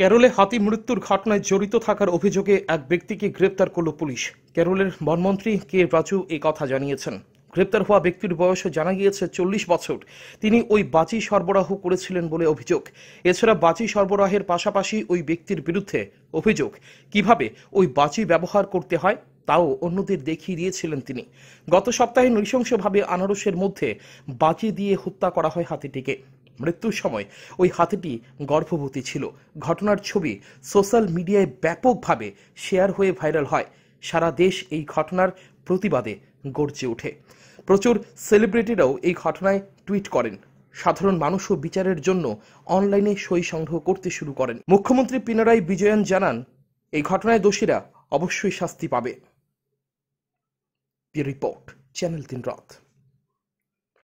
কেরলে হাতি মৃত্যুর ঘটনায় জড়িত থাকার অভিযোগে এক ব্যক্তিকে গ্রেপ্তার করল পুলিশ কেরলের বনমন্ত্রী কে রাজু এ কথা জানিয়েছেন গ্রেপ্তার হওয়া ব্যক্তির বয়স জানা গিয়েছে চল্লিশ বছর তিনি ওই বাজি সরবরাহ করেছিলেন বলে অভিযোগ এছাড়া বাজি সরবরাহের পাশাপাশি ওই ব্যক্তির বিরুদ্ধে অভিযোগ কিভাবে ওই বাজি ব্যবহার করতে হয় তাও অন্যদের দেখিয়ে দিয়েছিলেন তিনি গত সপ্তাহে নৃশংসভাবে আনারসের মধ্যে বাজি দিয়ে হত্যা করা হয় হাতিটিকে মৃত্যুর সময় ওই হাতিটি গর্ভবতী ছিল ঘটনার ছবি সোশ্যাল মিডিয়ায় ব্যাপকভাবে শেয়ার হয়ে ভাইরাল হয় সারা দেশ এই ঘটনার প্রতিবাদে গর্জে ওঠে প্রচুর সেলিব্রিটিরাও এই ঘটনায় টুইট করেন সাধারণ মানুষও বিচারের জন্য অনলাইনে সই সংগ্রহ করতে শুরু করেন মুখ্যমন্ত্রী পিনারাই বিজয়ন জানান এই ঘটনায় দোষীরা অবশ্যই শাস্তি পাবে রিপোর্ট চ্যানেল তিন রথ